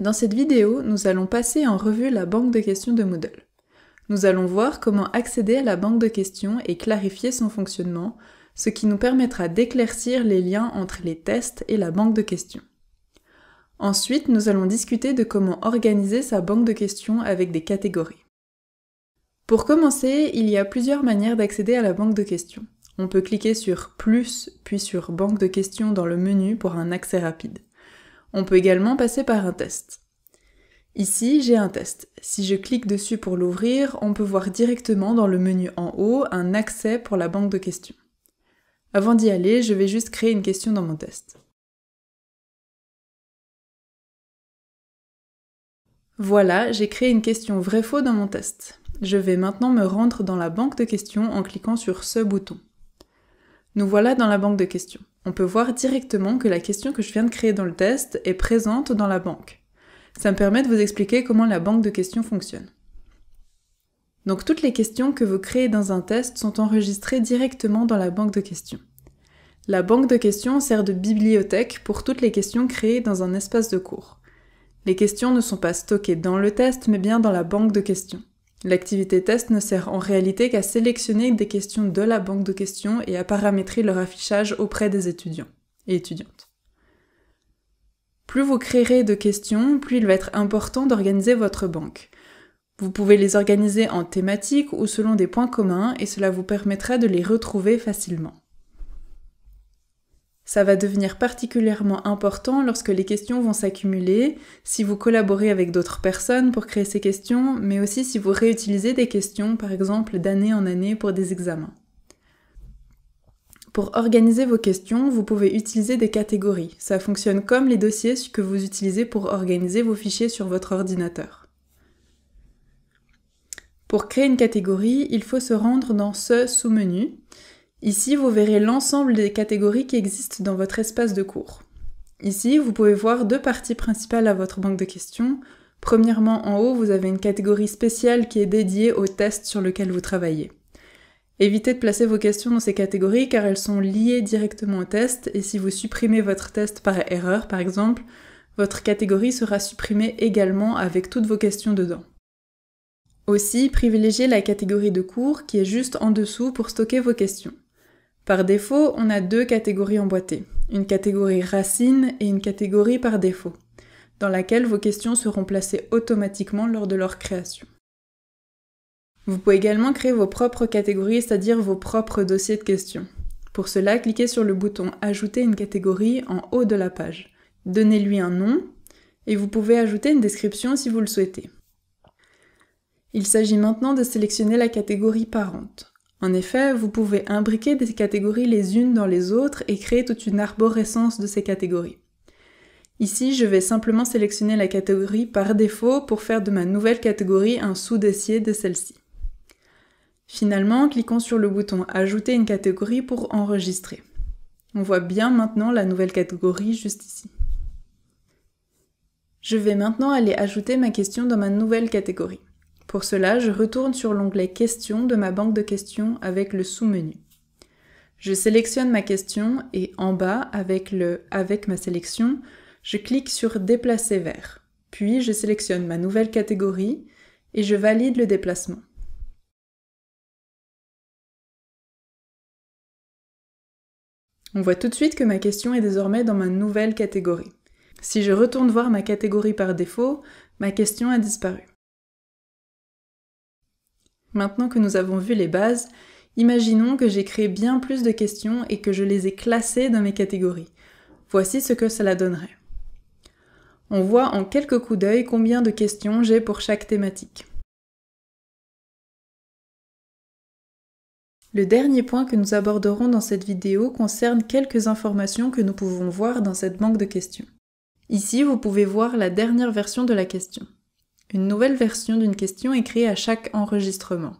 Dans cette vidéo, nous allons passer en revue la banque de questions de Moodle. Nous allons voir comment accéder à la banque de questions et clarifier son fonctionnement, ce qui nous permettra d'éclaircir les liens entre les tests et la banque de questions. Ensuite, nous allons discuter de comment organiser sa banque de questions avec des catégories. Pour commencer, il y a plusieurs manières d'accéder à la banque de questions. On peut cliquer sur Plus puis sur Banque de questions dans le menu pour un accès rapide. On peut également passer par un test. Ici, j'ai un test. Si je clique dessus pour l'ouvrir, on peut voir directement dans le menu en haut un accès pour la banque de questions. Avant d'y aller, je vais juste créer une question dans mon test. Voilà, j'ai créé une question vrai-faux dans mon test. Je vais maintenant me rendre dans la banque de questions en cliquant sur ce bouton. Nous voilà dans la banque de questions. On peut voir directement que la question que je viens de créer dans le test est présente dans la banque. Ça me permet de vous expliquer comment la banque de questions fonctionne. Donc toutes les questions que vous créez dans un test sont enregistrées directement dans la banque de questions. La banque de questions sert de bibliothèque pour toutes les questions créées dans un espace de cours. Les questions ne sont pas stockées dans le test, mais bien dans la banque de questions. L'activité test ne sert en réalité qu'à sélectionner des questions de la banque de questions et à paramétrer leur affichage auprès des étudiants et étudiantes. Plus vous créerez de questions, plus il va être important d'organiser votre banque. Vous pouvez les organiser en thématiques ou selon des points communs et cela vous permettra de les retrouver facilement. Ça va devenir particulièrement important lorsque les questions vont s'accumuler, si vous collaborez avec d'autres personnes pour créer ces questions, mais aussi si vous réutilisez des questions, par exemple, d'année en année pour des examens. Pour organiser vos questions, vous pouvez utiliser des catégories. Ça fonctionne comme les dossiers que vous utilisez pour organiser vos fichiers sur votre ordinateur. Pour créer une catégorie, il faut se rendre dans ce sous-menu Ici, vous verrez l'ensemble des catégories qui existent dans votre espace de cours. Ici, vous pouvez voir deux parties principales à votre banque de questions. Premièrement, en haut, vous avez une catégorie spéciale qui est dédiée au test sur lequel vous travaillez. Évitez de placer vos questions dans ces catégories car elles sont liées directement au test et si vous supprimez votre test par erreur, par exemple, votre catégorie sera supprimée également avec toutes vos questions dedans. Aussi, privilégiez la catégorie de cours qui est juste en dessous pour stocker vos questions. Par défaut, on a deux catégories emboîtées, une catégorie racine et une catégorie par défaut, dans laquelle vos questions seront placées automatiquement lors de leur création. Vous pouvez également créer vos propres catégories, c'est-à-dire vos propres dossiers de questions. Pour cela, cliquez sur le bouton Ajouter une catégorie en haut de la page. Donnez-lui un nom et vous pouvez ajouter une description si vous le souhaitez. Il s'agit maintenant de sélectionner la catégorie parente. En effet, vous pouvez imbriquer des catégories les unes dans les autres et créer toute une arborescence de ces catégories. Ici, je vais simplement sélectionner la catégorie par défaut pour faire de ma nouvelle catégorie un sous-dossier de celle-ci. Finalement, cliquons sur le bouton Ajouter une catégorie pour enregistrer. On voit bien maintenant la nouvelle catégorie juste ici. Je vais maintenant aller ajouter ma question dans ma nouvelle catégorie. Pour cela, je retourne sur l'onglet Questions de ma banque de questions avec le sous-menu. Je sélectionne ma question et en bas, avec le Avec ma sélection, je clique sur Déplacer vers. Puis je sélectionne ma nouvelle catégorie et je valide le déplacement. On voit tout de suite que ma question est désormais dans ma nouvelle catégorie. Si je retourne voir ma catégorie par défaut, ma question a disparu. Maintenant que nous avons vu les bases, imaginons que j'ai créé bien plus de questions et que je les ai classées dans mes catégories. Voici ce que cela donnerait. On voit en quelques coups d'œil combien de questions j'ai pour chaque thématique. Le dernier point que nous aborderons dans cette vidéo concerne quelques informations que nous pouvons voir dans cette banque de questions. Ici, vous pouvez voir la dernière version de la question. Une nouvelle version d'une question est créée à chaque enregistrement.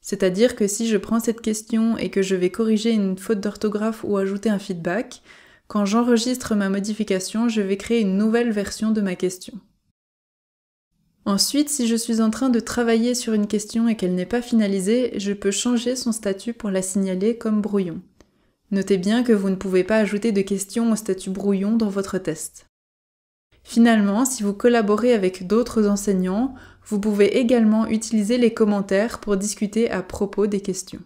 C'est-à-dire que si je prends cette question et que je vais corriger une faute d'orthographe ou ajouter un feedback, quand j'enregistre ma modification, je vais créer une nouvelle version de ma question. Ensuite, si je suis en train de travailler sur une question et qu'elle n'est pas finalisée, je peux changer son statut pour la signaler comme brouillon. Notez bien que vous ne pouvez pas ajouter de questions au statut brouillon dans votre test. Finalement, si vous collaborez avec d'autres enseignants, vous pouvez également utiliser les commentaires pour discuter à propos des questions.